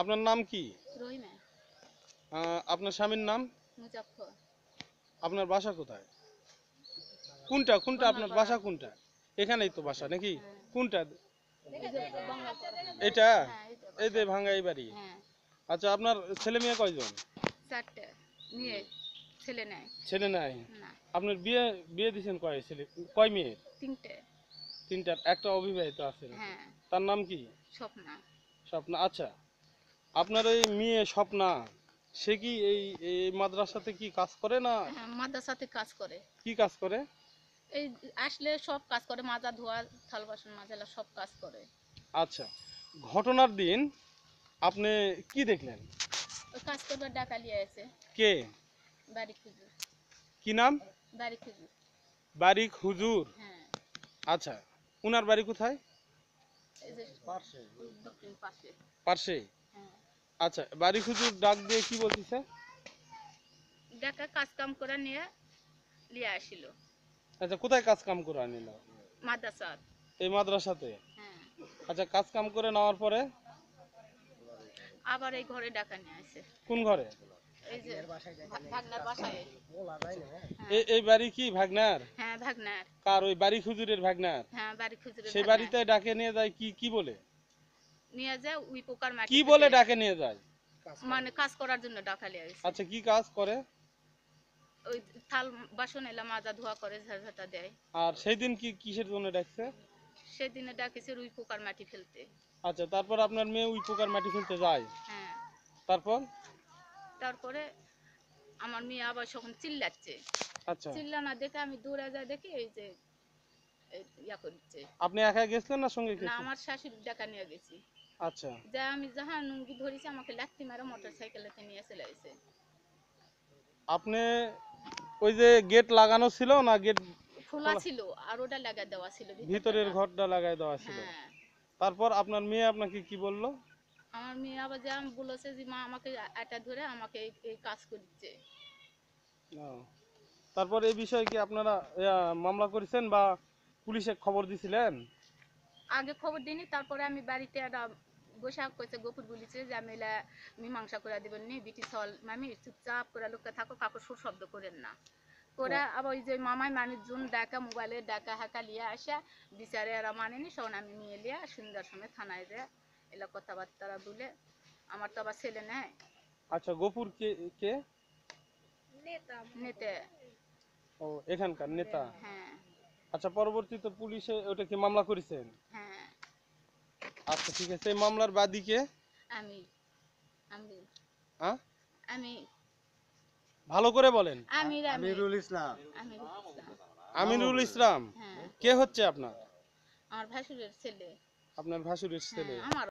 আপনার নাম কি আপনার স্বামীর নাম আপনার বাসা কোথায় কোনটা কোনটা আপনার বাসা কোনটা এখানেই তো বাসা নাকি হ্যাঁ। কোনটা এটা হ্যাঁ, এই যে ভাঙ্গাই বাড়ি হ্যাঁ। আচ্ছা আপনার ছেলে মেয়ে কয়জন ছেলে নাই আপনার বিয়ে বিয়ে দিচ্ছেন কয় ছেলে কয় মেয়ে তিনটে তিনটার একটা অবিবাহিত আছে তার নাম কি স্বপ্না স্বপ্না আচ্ছা আপনার এই মেয়ে স্বপ্না সে কি এই এই মাদ্রাসাতে কি কাজ করে না হ্যাঁ, মাদ্রাসাতে কাজ করে কি কাজ করে এই আসলে সব কাজ করে মাজা ধোয়া থাল বাসন মাজালা সব কাজ করে আচ্ছা ঘটনার দিন আপনি কি দেখলেন কাজ করবার ডাকা লিয়ে আছে কে বাড়ি খুজুর কি নাম বাড়ি হুজুর বাড়ি খুজুর হ্যাঁ আচ্ছা উনার বাড়ি কোথায় পার্শ্বে পার্শ্বে আচ্ছা বাড়ি হুজুর ডাক দিয়ে কি বলতিছে দেখা কাজ কাম করা নিয়ে লিয়ে আসিল আচ্ছা কোথায় কাজ কাম করে আনিল মাদ্রাসাত এই মাদ্রাসাতে হ্যাঁ আচ্ছা কাজ কাম করে নেওয়ার পরে আবার এই ঘরে ডাকা নিয়ে আসে কোন ঘরে এই যে ভাগনার বাসায় এই হ্যাঁ। এই বাড়ি কি ভাগনার হ্যাঁ ভাগনার কার ওই বাড়ি খুজুরের ভাগনার হ্যাঁ বাড়ি খুজুরের সেই বাড়িতে ডাকে নিয়ে যায় কি কি বলে নিয়ে যায় ওই পোকার মাটি কি বলে ডাকে নিয়ে যায় মানে কাজ করার জন্য ডাকালে আসে আচ্ছা কি কাজ করে ওই থাল বাসন এলা মাজা ধোয়া করে ঝাড়ঝাটা দেয় আর সেই দিন কি কিসের জন্য ডাকছে সেই দিনে ডাকেছে রুই পোকার মাটি ফেলতে আচ্ছা তারপর আপনার মেয়ে ওই পোকার মাটি ফেলতে যায় হ্যাঁ তারপর তারপরে আমার মেয়ে আবার যখন চিল্লাচ্ছে আচ্ছা চিল্লানা দেখে আমি দূরে যা দেখি এই যে ইয়া করছে আপনি একা গেছিলেন না সঙ্গে না আমার শাশুড়ি ডাকা নিয়ে গেছি আচ্ছা যা আমি যাহা নুঙ্গি আমাকে নিয়ে চলে আপনি ওই যে গেট লাগানো ছিল না গেট খোলা ছিল আর ওটা দেওয়া ছিল ভিতরের ঘরটা দেওয়া ছিল হ্যাঁ। তারপর আপনার মেয়ে আপনাকে কি বললো আমার মেয়ে আবার যে আমি বলেছে যে মা আমাকে এটা ধরে আমাকে এই কাজ করছে তারপর এই বিষয়ে কি আপনারা মামলা করেছেন বা পুলিশে খবর দিছিলেন আগে খবর দিইনি তারপরে আমি বাড়িতে একটা গোসা কইছে গোপুর বলিছে যে আমি এলা মীমাংসা করে দেবেন নি বিটি সল মামি চুপচাপ করে লোককে থাকো কাকু সুর শব্দ করেন না করে আবার ওই যে মামাই মানুষজন ডাকা মোবাইলে ডাকা হাকা লিয়ে আসা বিচারে এরা মানেনি সখন আমি নিয়ে লিয়া সুন্দর সময় থানায় যে এলা কথাবার্তা বলে আমার তো আবার ছেলে নেয় আচ্ছা গোপুর কে কে নেতা নেতা ও এখানকার নেতা হ্যাঁ আচ্ছা পরবর্তীতে পুলিশে ওটা কি মামলা করেছেন হ্যাঁ আচ্ছা ঠিক আছে মামলার বাদী কে আমি আমি হ্যাঁ আমি ভালো করে বলেন আমি আমিরুল ইসলাম আমিরুল ইসলাম হ্যাঁ। কে হচ্ছে আপনার আমার ভাসুরের ছেলে আপনার ভাসুরের হ্যাঁ, ছেলে